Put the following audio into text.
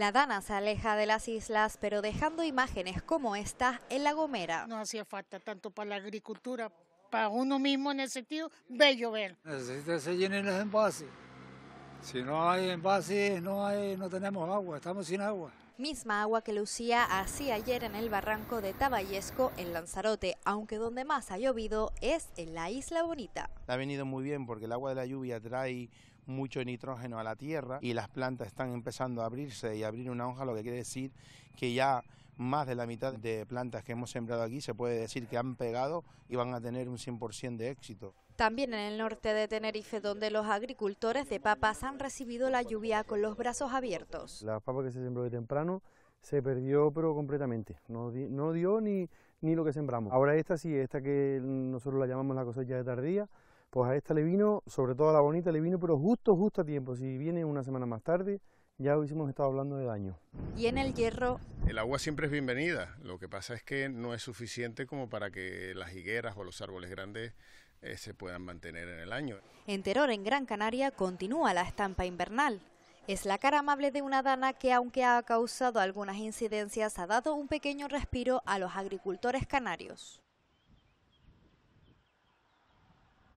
La Dana se aleja de las islas, pero dejando imágenes como esta en La Gomera. No hacía falta tanto para la agricultura, para uno mismo en el sentido, bello llover. Necesita que los si no hay envases, no, hay, no tenemos agua, estamos sin agua. Misma agua que lucía así ayer en el barranco de Taballesco en Lanzarote, aunque donde más ha llovido es en la Isla Bonita. Ha venido muy bien porque el agua de la lluvia trae mucho nitrógeno a la tierra y las plantas están empezando a abrirse y abrir una hoja, lo que quiere decir que ya más de la mitad de plantas que hemos sembrado aquí se puede decir que han pegado y van a tener un 100% de éxito. También en el norte de Tenerife, donde los agricultores de papas han recibido la lluvia con los brazos abiertos. La papa que se sembró de temprano se perdió pero completamente, no, dio ni, lo que sembramos. Ahora esta sí, esta que nosotros la llamamos la cosecha de tardía, pues a esta le vino, sobre todo a la bonita, le vino pero justo, justo a tiempo, si viene una semana más tarde, ya hubiésemos estado hablando de daño. Y en el hierro... El agua siempre es bienvenida, lo que pasa es que no es suficiente como para que las higueras o los árboles grandes eh, se puedan mantener en el año. En Teror, en Gran Canaria, continúa la estampa invernal. Es la cara amable de una dana que, aunque ha causado algunas incidencias, ha dado un pequeño respiro a los agricultores canarios.